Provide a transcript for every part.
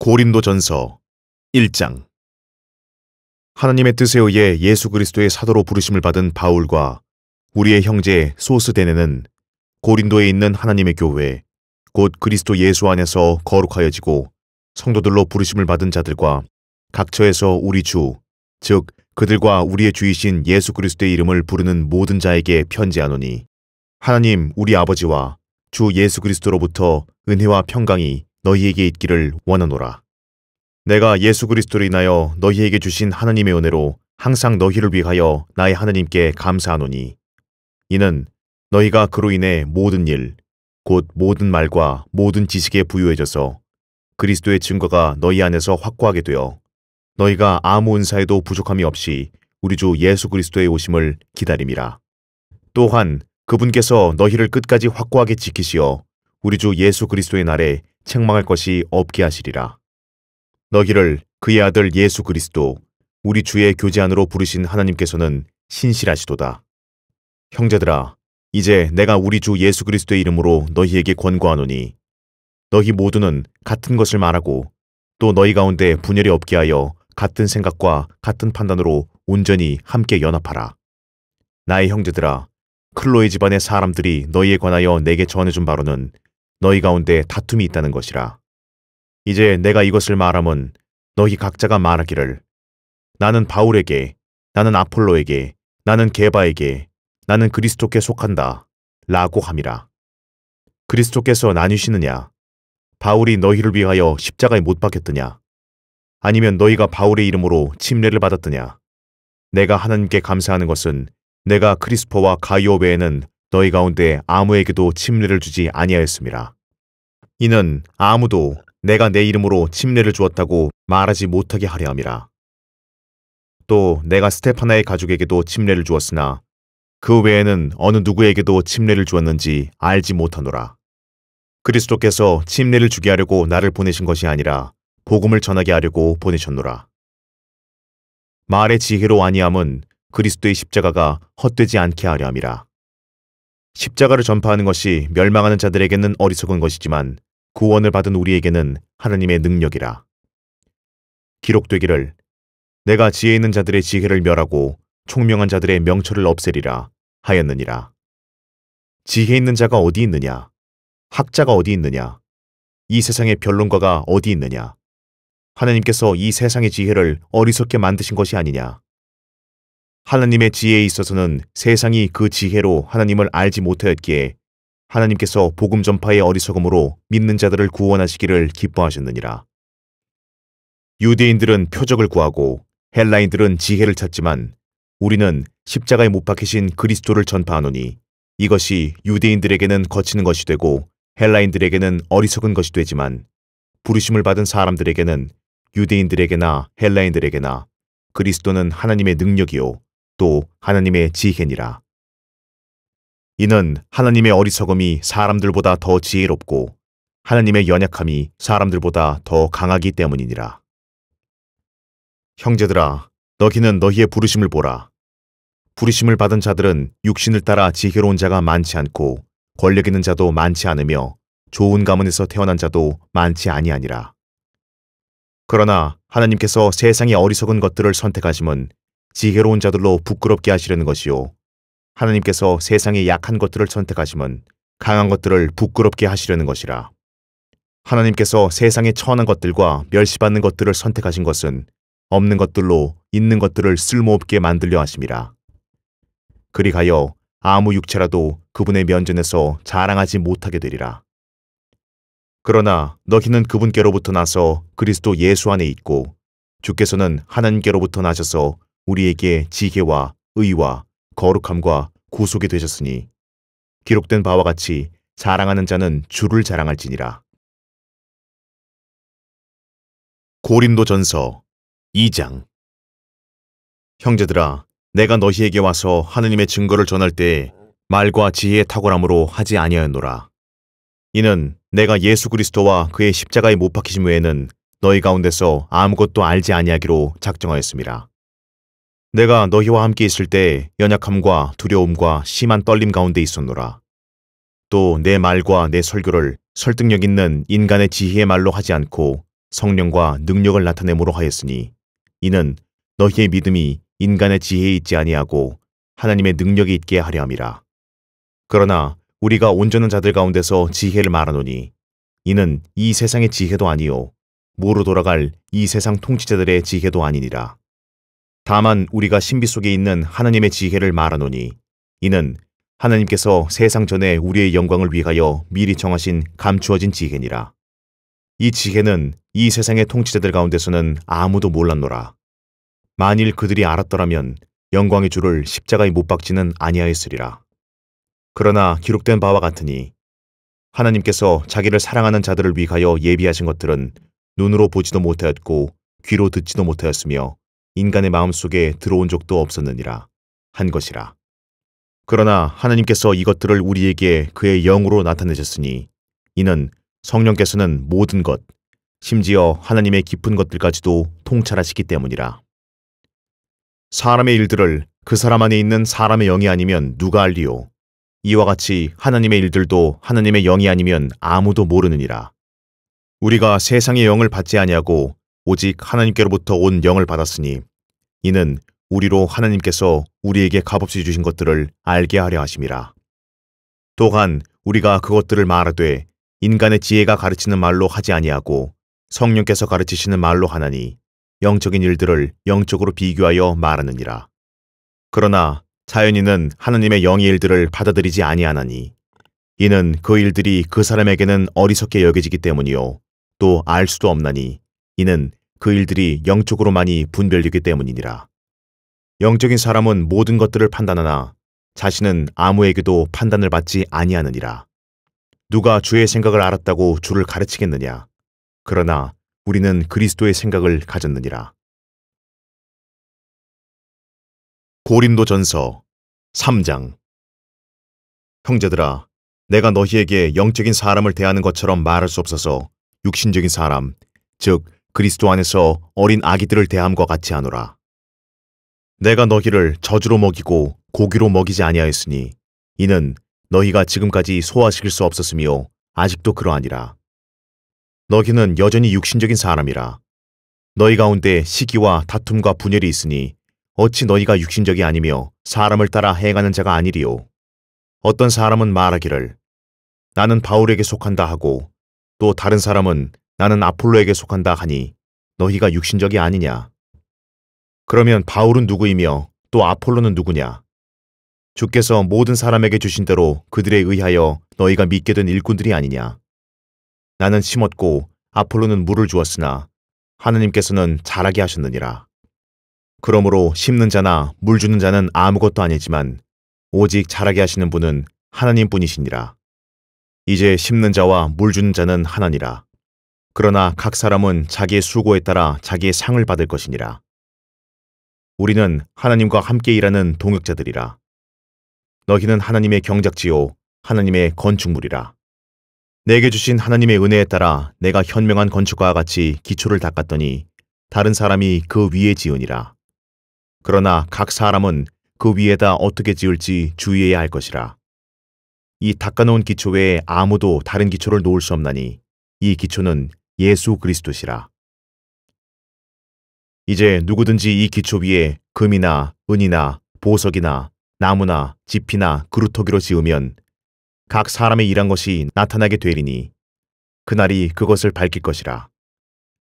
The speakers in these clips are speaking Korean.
고린도전서 1장 하나님의 뜻에 의해 예수 그리스도의 사도로 부르심을 받은 바울과 우리의 형제 소스데네는 고린도에 있는 하나님의 교회 곧 그리스도 예수 안에서 거룩하여지고 성도들로 부르심을 받은 자들과 각처에서 우리 주 즉 그들과 우리의 주이신 예수 그리스도의 이름을 부르는 모든 자에게 편지하노니 하나님 우리 아버지와 주 예수 그리스도로부터 은혜와 평강이 너희에게 있기를 원하노라. 내가 예수 그리스도로 인하여 너희에게 주신 하나님의 은혜로 항상 너희를 위하여 나의 하나님께 감사하노니 이는 너희가 그로 인해 모든 일, 곧 모든 말과 모든 지식에 부유해져서 그리스도의 증거가 너희 안에서 확고하게 되어 너희가 아무 은사에도 부족함이 없이 우리 주 예수 그리스도의 오심을 기다림이라. 또한 그분께서 너희를 끝까지 확고하게 지키시어 우리 주 예수 그리스도의 날에 책망할 것이 없게 하시리라. 너희를 그의 아들 예수 그리스도 우리 주의 교제 안으로 부르신 하나님께서는 신실하시도다. 형제들아 이제 내가 우리 주 예수 그리스도의 이름으로 너희에게 권고하노니 너희 모두는 같은 것을 말하고 또 너희 가운데 분열이 없게 하여 같은 생각과 같은 판단으로 온전히 함께 연합하라. 나의 형제들아 클로의 집안의 사람들이 너희에 관하여 내게 전해준 바로는 너희 가운데 다툼이 있다는 것이라. 이제 내가 이것을 말하면 너희 각자가 말하기를 나는 바울에게 나는 아폴로에게 나는 게바에게 나는 그리스도께 속한다 라고 함이라. 그리스도께서 나뉘시느냐 바울이 너희를 위하여 십자가에 못 박혔더냐 아니면 너희가 바울의 이름으로 침례를 받았더냐 내가 하나님께 감사하는 것은 내가 크리스퍼와 가이오 외에는 너희 가운데 아무에게도 침례를 주지 아니하였습니다. 이는 아무도 내가 내 이름으로 침례를 주었다고 말하지 못하게 하려 함이라. 또 내가 스테파나의 가족에게도 침례를 주었으나 그 외에는 어느 누구에게도 침례를 주었는지 알지 못하노라. 그리스도께서 침례를 주게 하려고 나를 보내신 것이 아니라 복음을 전하게 하려고 보내셨노라. 말의 지혜로 아니함은 그리스도의 십자가가 헛되지 않게 하려 함이라. 십자가를 전파하는 것이 멸망하는 자들에게는 어리석은 것이지만 구원을 받은 우리에게는 하나님의 능력이라. 기록되기를 내가 지혜 있는 자들의 지혜를 멸하고 총명한 자들의 명철을 없애리라 하였느니라. 지혜 있는 자가 어디 있느냐? 학자가 어디 있느냐? 이 세상의 변론가가 어디 있느냐? 하나님께서 이 세상의 지혜를 어리석게 만드신 것이 아니냐? 하나님의 지혜에 있어서는 세상이 그 지혜로 하나님을 알지 못하였기에 하나님께서 복음 전파의 어리석음으로 믿는 자들을 구원하시기를 기뻐하셨느니라. 유대인들은 표적을 구하고 헬라인들은 지혜를 찾지만 우리는 십자가에 못 박히신 그리스도를 전파하노니 이것이 유대인들에게는 거치는 것이 되고 헬라인들에게는 어리석은 것이 되지만 부르심을 받은 사람들에게는 유대인들에게나 헬라인들에게나 그리스도는 하나님의 능력이요 또 하나님의 지혜니라. 이는 하나님의 어리석음이 사람들보다 더 지혜롭고 하나님의 연약함이 사람들보다 더 강하기 때문이니라. 형제들아, 너희는 너희의 부르심을 보라. 부르심을 받은 자들은 육신을 따라 지혜로운 자가 많지 않고 권력 있는 자도 많지 않으며 좋은 가문에서 태어난 자도 많지 아니하니라. 그러나 하나님께서 세상의 어리석은 것들을 선택하심은 지혜로운 자들로 부끄럽게 하시려는 것이요 하나님께서 세상의 약한 것들을 선택하심은 강한 것들을 부끄럽게 하시려는 것이라. 하나님께서 세상에 처한 것들과 멸시받는 것들을 선택하신 것은 없는 것들로 있는 것들을 쓸모없게 만들려 하심이라. 그리하여 아무 육체라도 그분의 면전에서 자랑하지 못하게 되리라. 그러나 너희는 그분께로부터 나서 그리스도 예수 안에 있고 주께서는 하나님께로부터 나셔서 우리에게 지혜와 의와 거룩함과 구속이 되셨으니 기록된 바와 같이 자랑하는 자는 주를 자랑할지니라. 고린도 전서 2장 형제들아 내가 너희에게 와서 하느님의 증거를 전할 때에 말과 지혜의 탁월함으로 하지 아니하였노라. 이는 내가 예수 그리스도와 그의 십자가에 못 박히심 외에는 너희 가운데서 아무것도 알지 아니하기로 작정하였습니다. 내가 너희와 함께 있을 때 연약함과 두려움과 심한 떨림 가운데 있었노라. 또 내 말과 내 설교를 설득력 있는 인간의 지혜의 말로 하지 않고 성령과 능력을 나타내므로 하였으니 이는 너희의 믿음이 인간의 지혜에 있지 아니하고 하나님의 능력이 있게 하려 함이라. 그러나 우리가 온전한 자들 가운데서 지혜를 말하노니 이는 이 세상의 지혜도 아니요 모로 돌아갈 이 세상 통치자들의 지혜도 아니니라. 다만 우리가 신비 속에 있는 하나님의 지혜를 말하노니 이는 하나님께서 세상 전에 우리의 영광을 위하여 미리 정하신 감추어진 지혜니라. 이 지혜는 이 세상의 통치자들 가운데서는 아무도 몰랐노라. 만일 그들이 알았더라면 영광의 주를 십자가에 못 박지는 아니하였으리라. 그러나 기록된 바와 같으니 하나님께서 자기를 사랑하는 자들을 위하여 예비하신 것들은 눈으로 보지도 못하였고 귀로 듣지도 못하였으며 인간의 마음속에 들어온 적도 없었느니라 한 것이라. 그러나 하나님께서 이것들을 우리에게 그의 영으로 나타내셨으니 이는 성령께서는 모든 것, 심지어 하나님의 깊은 것들까지도 통찰하시기 때문이라. 사람의 일들을 그 사람 안에 있는 사람의 영이 아니면 누가 알리오 이와 같이 하나님의 일들도 하나님의 영이 아니면 아무도 모르느니라. 우리가 세상의 영을 받지 아니하고 오직 하나님께로부터 온 영을 받았으니 이는 우리로 하나님께서 우리에게 값없이 주신 것들을 알게 하려 하심이라. 또한 우리가 그것들을 말하되 인간의 지혜가 가르치는 말로 하지 아니하고 성령께서 가르치시는 말로 하나니 영적인 일들을 영적으로 비교하여 말하느니라. 그러나 자연인은 하나님의 영의 일들을 받아들이지 아니하나니 이는 그 일들이 그 사람에게는 어리석게 여겨지기 때문이요 또 알 수도 없나니 이는 그 일들이 영적으로 많이 분별되기 때문이니라. 영적인 사람은 모든 것들을 판단하나 자신은 아무에게도 판단을 받지 아니하느니라. 누가 주의 생각을 알았다고 주를 가르치겠느냐. 그러나 우리는 그리스도의 생각을 가졌느니라. 고림도 전서 3장 형제들아, 내가 너희에게 영적인 사람을 대하는 것처럼 말할 수 없어서 육신적인 사람, 즉 그리스도 안에서 어린 아기들을 대함과 같이 하노라. 내가 너희를 저주로 먹이고 고기로 먹이지 아니하였으니 이는 너희가 지금까지 소화시킬 수 없었으며 아직도 그러하니라. 너희는 여전히 육신적인 사람이라. 너희 가운데 시기와 다툼과 분열이 있으니 어찌 너희가 육신적이 아니며 사람을 따라 행하는 자가 아니리요. 어떤 사람은 말하기를 나는 바울에게 속한다 하고 또 다른 사람은 나는 아폴로에게 속한다 하니 너희가 육신적이 아니냐. 그러면 바울은 누구이며 또 아폴로는 누구냐. 주께서 모든 사람에게 주신 대로 그들에 의하여 너희가 믿게 된 일꾼들이 아니냐. 나는 심었고 아폴로는 물을 주었으나 하느님께서는 자라게 하셨느니라. 그러므로 심는 자나 물 주는 자는 아무것도 아니지만 오직 자라게 하시는 분은 하나님 뿐이시니라. 이제 심는 자와 물 주는 자는 하나니라. 그러나 각 사람은 자기의 수고에 따라 자기의 상을 받을 것이니라. 우리는 하나님과 함께 일하는 동역자들이라. 너희는 하나님의 경작지요, 하나님의 건축물이라. 내게 주신 하나님의 은혜에 따라 내가 현명한 건축가와 같이 기초를 닦았더니 다른 사람이 그 위에 지으니라. 그러나 각 사람은 그 위에다 어떻게 지을지 주의해야 할 것이라. 이 닦아놓은 기초 외에 아무도 다른 기초를 놓을 수 없나니 이 기초는 예수 그리스도시라. 이제 누구든지 이 기초 위에 금이나 은이나 보석이나 나무나 지피나 그루터기로 지으면 각 사람의 일한 것이 나타나게 되리니 그날이 그것을 밝힐 것이라.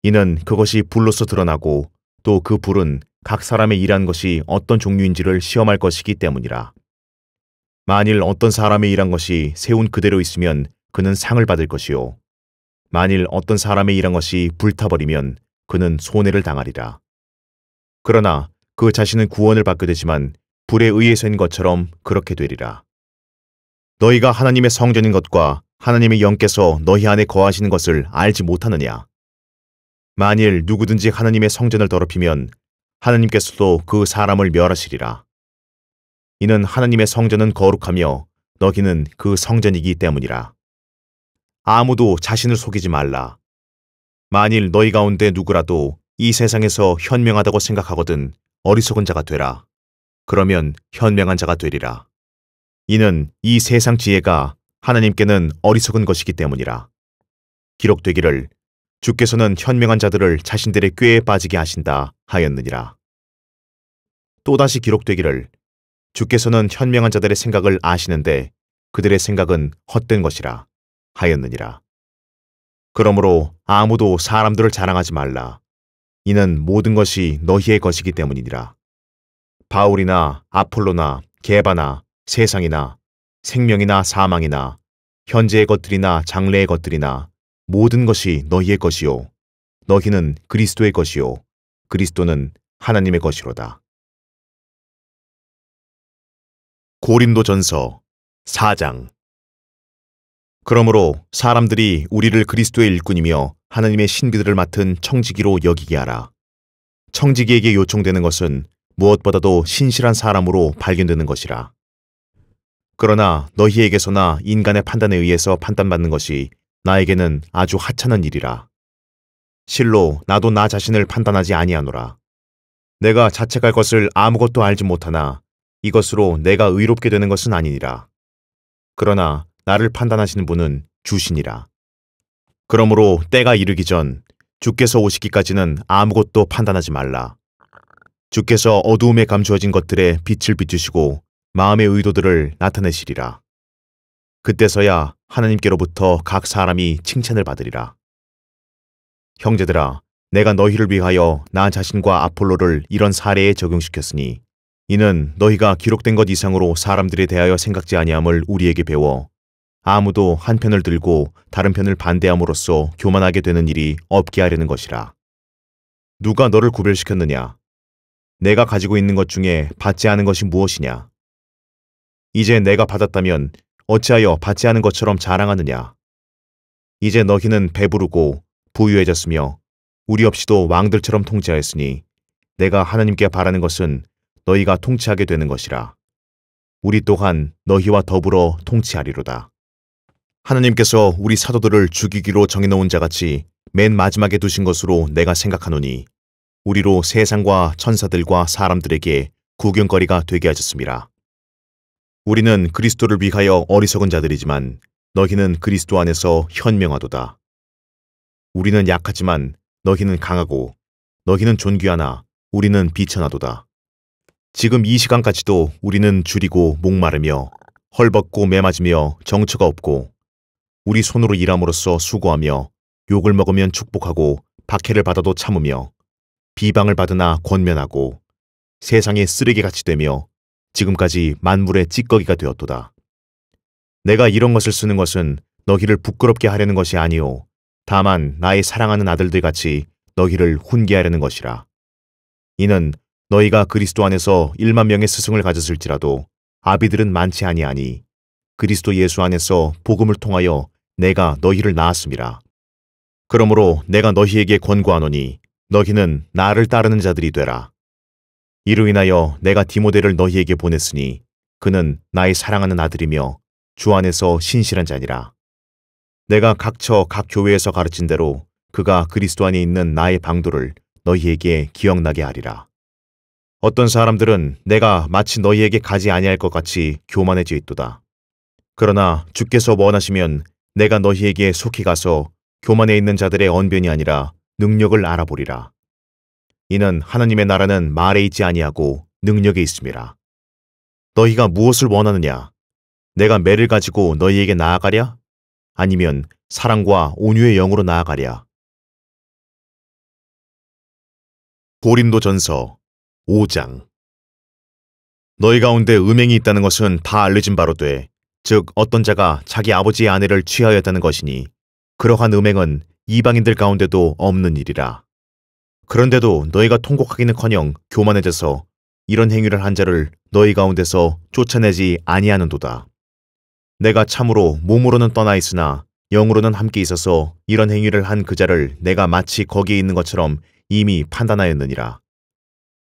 이는 그것이 불로서 드러나고 또 그 불은 각 사람의 일한 것이 어떤 종류인지를 시험할 것이기 때문이라. 만일 어떤 사람의 일한 것이 세운 그대로 있으면 그는 상을 받을 것이요. 만일 어떤 사람의 일한 것이 불타버리면 그는 손해를 당하리라. 그러나 그 자신은 구원을 받게 되지만 불에 의해서인 것처럼 그렇게 되리라. 너희가 하나님의 성전인 것과 하나님의 영께서 너희 안에 거하시는 것을 알지 못하느냐? 만일 누구든지 하나님의 성전을 더럽히면 하나님께서도 그 사람을 멸하시리라. 이는 하나님의 성전은 거룩하며 너희는 그 성전이기 때문이라. 아무도 자신을 속이지 말라. 만일 너희 가운데 누구라도 이 세상에서 현명하다고 생각하거든 어리석은 자가 되라. 그러면 현명한 자가 되리라. 이는 이 세상 지혜가 하나님께는 어리석은 것이기 때문이라. 기록되기를 주께서는 현명한 자들을 자신들의 꾀에 빠지게 하신다 하였느니라. 또다시 기록되기를 주께서는 현명한 자들의 생각을 아시는데 그들의 생각은 헛된 것이라. 하였느니라. 그러므로 아무도 사람들을 자랑하지 말라. 이는 모든 것이 너희의 것이기 때문이니라. 바울이나 아폴로나 개바나 세상이나 생명이나 사망이나 현재의 것들이나 장래의 것들이나 모든 것이 너희의 것이요. 너희는 그리스도의 것이요. 그리스도는 하나님의 것이로다. 고린도 전서 4장 그러므로 사람들이 우리를 그리스도의 일꾼이며 하나님의 신비들을 맡은 청지기로 여기게 하라. 청지기에게 요청되는 것은 무엇보다도 신실한 사람으로 발견되는 것이라. 그러나 너희에게서나 인간의 판단에 의해서 판단받는 것이 나에게는 아주 하찮은 일이라. 실로 나도 나 자신을 판단하지 아니하노라. 내가 자책할 것을 아무것도 알지 못하나 이것으로 내가 의롭게 되는 것은 아니니라. 그러나 나를 판단하시는 분은 주신니라 그러므로 때가 이르기 전 주께서 오시기까지는 아무것도 판단하지 말라. 주께서 어두움에 감추어진 것들에 빛을 비추시고 마음의 의도들을 나타내시리라. 그때서야 하나님께로부터 각 사람이 칭찬을 받으리라. 형제들아, 내가 너희를 위하여 나 자신과 아폴로를 이런 사례에 적용시켰으니 이는 너희가 기록된 것 이상으로 사람들에 대하여 생각지 아니함을 우리에게 배워 아무도 한 편을 들고 다른 편을 반대함으로써 교만하게 되는 일이 없게 하려는 것이라. 누가 너를 구별시켰느냐? 내가 가지고 있는 것 중에 받지 않은 것이 무엇이냐? 이제 내가 받았다면 어찌하여 받지 않은 것처럼 자랑하느냐? 이제 너희는 배부르고 부유해졌으며 우리 없이도 왕들처럼 통치하였으니 내가 하나님께 바라는 것은 너희가 통치하게 되는 것이라. 우리 또한 너희와 더불어 통치하리로다. 하나님께서 우리 사도들을 죽이기로 정해놓은 자같이 맨 마지막에 두신 것으로 내가 생각하노니 우리로 세상과 천사들과 사람들에게 구경거리가 되게 하셨습니다. 우리는 그리스도를 위하여 어리석은 자들이지만 너희는 그리스도 안에서 현명하도다. 우리는 약하지만 너희는 강하고 너희는 존귀하나 우리는 비천하도다. 지금 이 시간까지도 우리는 줄이고 목마르며 헐벗고 매맞으며 정처가 없고 우리 손으로 일함으로써 수고하며 욕을 먹으면 축복하고 박해를 받아도 참으며 비방을 받으나 권면하고 세상에 쓰레기같이 되며 지금까지 만물의 찌꺼기가 되었도다. 내가 이런 것을 쓰는 것은 너희를 부끄럽게 하려는 것이 아니오. 다만 나의 사랑하는 아들들 같이 너희를 훈계하려는 것이라. 이는 너희가 그리스도 안에서 1만 명의 스승을 가졌을지라도 아비들은 많지 아니하니 그리스도 예수 안에서 복음을 통하여 내가 너희를 낳았음이라. 그러므로 내가 너희에게 권고하노니 너희는 나를 따르는 자들이 되라. 이로 인하여 내가 디모데를 너희에게 보냈으니 그는 나의 사랑하는 아들이며 주 안에서 신실한 자니라. 내가 각처 각 교회에서 가르친 대로 그가 그리스도 안에 있는 나의 방도를 너희에게 기억나게 하리라. 어떤 사람들은 내가 마치 너희에게 가지 아니할 것 같이 교만해져 있도다. 그러나 주께서 원하시면 내가 너희에게 속히 가서 교만에 있는 자들의 언변이 아니라 능력을 알아보리라. 이는 하나님의 나라는 말에 있지 아니하고 능력에 있습니다. 너희가 무엇을 원하느냐? 내가 매를 가지고 너희에게 나아가랴? 아니면 사랑과 온유의 영으로 나아가랴? 고린도 전서 5장 너희 가운데 음행이 있다는 것은 다 알려진 바로 돼즉 어떤 자가 자기 아버지의 아내를 취하였다는 것이니 그러한 음행은 이방인들 가운데도 없는 일이라. 그런데도 너희가 통곡하기는커녕 교만해져서 이런 행위를 한 자를 너희 가운데서 쫓아내지 아니하는도다. 내가 참으로 몸으로는 떠나 있으나 영으로는 함께 있어서 이런 행위를 한 그자를 내가 마치 거기에 있는 것처럼 이미 판단하였느니라.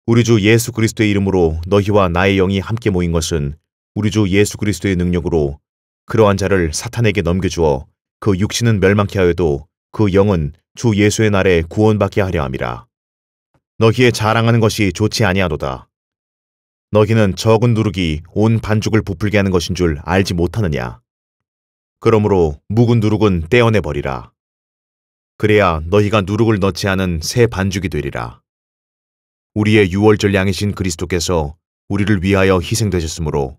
우리 주 예수 그리스도의 이름으로 너희와 나의 영이 함께 모인 것은 우리 주 예수 그리스도의 능력으로 그러한 자를 사탄에게 넘겨주어 그 육신은 멸망케 하여도 그 영은 주 예수의 날에 구원받게 하려 함이라. 너희의 자랑하는 것이 좋지 아니하도다. 너희는 적은 누룩이 온 반죽을 부풀게 하는 것인 줄 알지 못하느냐. 그러므로 묵은 누룩은 떼어내 버리라. 그래야 너희가 누룩을 넣지 않은 새 반죽이 되리라. 우리의 유월절 양이신 그리스도께서 우리를 위하여 희생되셨으므로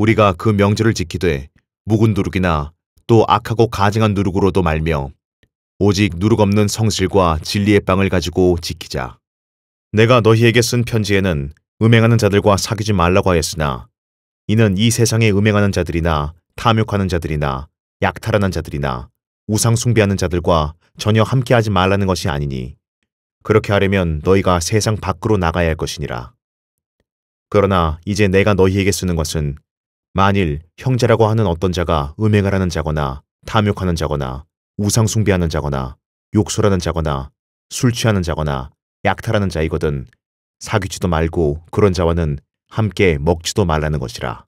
우리가 그 명절을 지키되 묵은 누룩이나 또 악하고 가증한 누룩으로도 말며 오직 누룩 없는 성실과 진리의 빵을 가지고 지키자. 내가 너희에게 쓴 편지에는 음행하는 자들과 사귀지 말라고 하였으나 이는 이 세상에 음행하는 자들이나 탐욕하는 자들이나 약탈하는 자들이나 우상 숭배하는 자들과 전혀 함께하지 말라는 것이 아니니 그렇게 하려면 너희가 세상 밖으로 나가야 할 것이니라. 그러나 이제 내가 너희에게 쓰는 것은 만일 형제라고 하는 어떤 자가 음행하라는 자거나 탐욕하는 자거나 우상숭배하는 자거나 욕설하는 자거나 술 취하는 자거나 약탈하는 자이거든 사귀지도 말고 그런 자와는 함께 먹지도 말라는 것이라.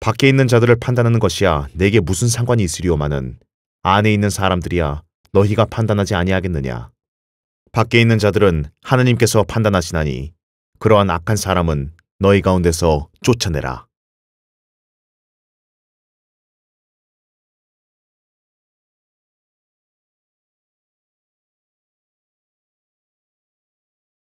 밖에 있는 자들을 판단하는 것이야 내게 무슨 상관이 있으리오마는 안에 있는 사람들이야 너희가 판단하지 아니하겠느냐. 밖에 있는 자들은 하느님께서 판단하시나니 그러한 악한 사람은 너희 가운데서 쫓아내라.